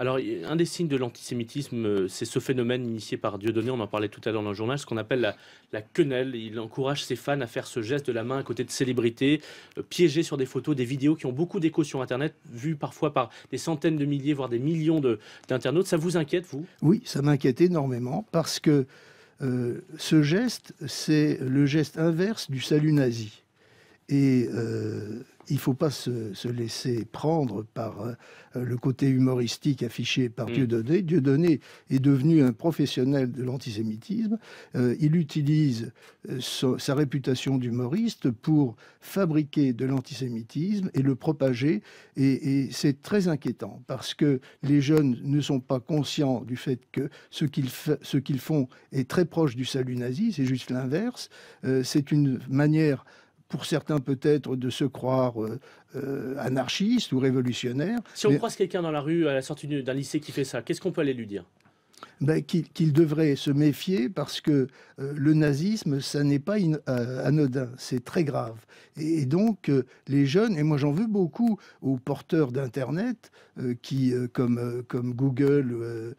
Alors, un des signes de l'antisémitisme, euh, c'est ce phénomène initié par Dieudonné, on en parlait tout à l'heure dans le journal, ce qu'on appelle la, quenelle. Il encourage ses fans à faire ce geste de la main à côté de célébrités, euh, piégés sur des photos, des vidéos qui ont beaucoup d'échos sur Internet, vues parfois par des centaines de milliers, voire des millions d'internautes. ça vous inquiète, vous Oui, ça m'inquiète énormément parce que euh, ce geste, c'est le geste inverse du salut nazi. Et il ne faut pas se, laisser prendre par euh, le côté humoristique affiché par mm. Dieudonné. Dieudonné est devenu un professionnel de l'antisémitisme. Euh, il utilise euh, sa réputation d'humoriste pour fabriquer de l'antisémitisme et le propager. Et, c'est très inquiétant parce que les jeunes ne sont pas conscients du fait que ce qu'ils font est très proche du salut nazi. C'est juste l'inverse. c'est une manière pour certains peut-être de se croire euh, euh, anarchiste ou révolutionnaire. Si on croise quelqu'un dans la rue à la sortie d'un lycée qui fait ça, qu'est-ce qu'on peut aller lui dire ben, qu'il devrait se méfier parce que euh, le nazisme, ça n'est pas anodin, c'est très grave. Et, donc, les jeunes, et moi j'en veux beaucoup aux porteurs d'Internet qui, comme, comme Google,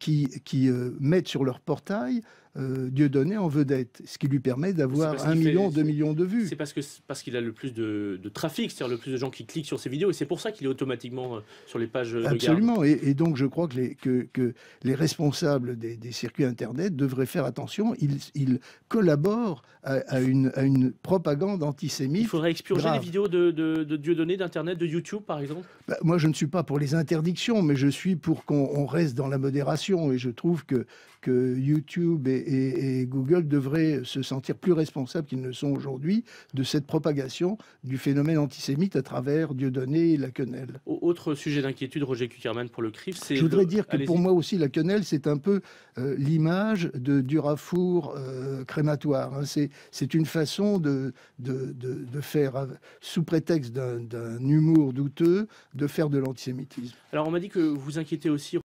qui, qui mettent sur leur portail euh, dieu Dieudonné en vedette, ce qui lui permet d'avoir un million, deux millions de vues. C'est parce que parce qu'il a le plus de, trafic, c'est-à-dire le plus de gens qui cliquent sur ses vidéos, et c'est pour ça qu'il est automatiquement euh, sur les pages. Euh, Absolument, et, donc je crois que les, que, les responsables des, circuits Internet devraient faire attention, ils, collaborent à, une, propagande antisémite. Il faudrait expurger les vidéos de, de, Dieudonné d'Internet, de YouTube par exemple bah, Moi je ne suis pas pour les interdictions, mais je suis pour qu'on reste dans la modération, et je trouve que, que YouTube est et, Google devrait se sentir plus responsable qu'ils ne sont aujourd'hui de cette propagation du phénomène antisémite à travers Dieudonné et la quenelle. Autre sujet d'inquiétude, Roger Kuckerman, pour le CRIF, c'est... Je voudrais dire que pour moi aussi, la quenelle, c'est un peu euh, l'image de, du rafour euh, crématoire. Hein. C'est, une façon de, de, faire, euh, sous prétexte d'un, d'un humour douteux, de faire de l'antisémitisme. Alors on m'a dit que vous inquiétez aussi